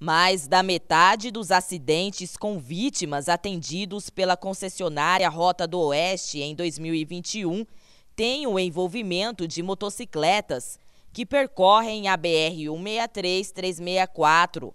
Mais da metade dos acidentes com vítimas atendidos pela concessionária Rota do Oeste em 2021 tem o envolvimento de motocicletas que percorrem a BR-163-364.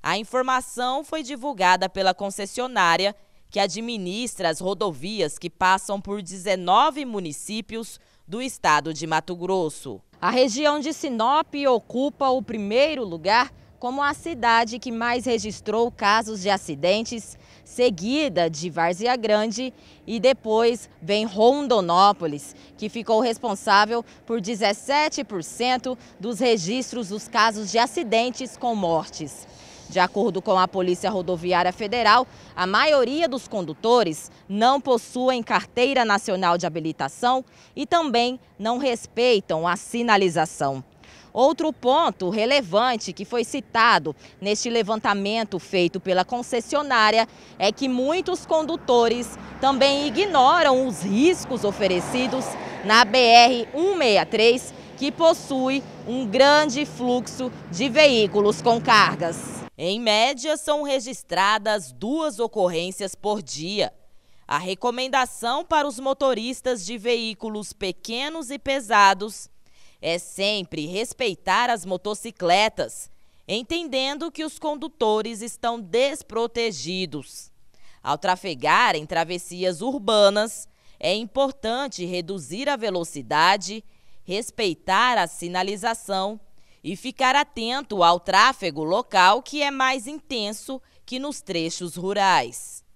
A informação foi divulgada pela concessionária que administra as rodovias que passam por 19 municípios do estado de Mato Grosso. A região de Sinop ocupa o primeiro lugar como a cidade que mais registrou casos de acidentes, seguida de Várzea Grande e depois vem Rondonópolis, que ficou responsável por 17% dos registros dos casos de acidentes com mortes. De acordo com a Polícia Rodoviária Federal, a maioria dos condutores não possuem carteira nacional de habilitação e também não respeitam a sinalização. Outro ponto relevante que foi citado neste levantamento feito pela concessionária é que muitos condutores também ignoram os riscos oferecidos na BR 163, que possui um grande fluxo de veículos com cargas. Em média, são registradas duas ocorrências por dia. A recomendação para os motoristas de veículos pequenos e pesados é sempre respeitar as motocicletas, entendendo que os condutores estão desprotegidos. Ao trafegar em travessias urbanas, é importante reduzir a velocidade, respeitar a sinalização e ficar atento ao tráfego local que é mais intenso que nos trechos rurais.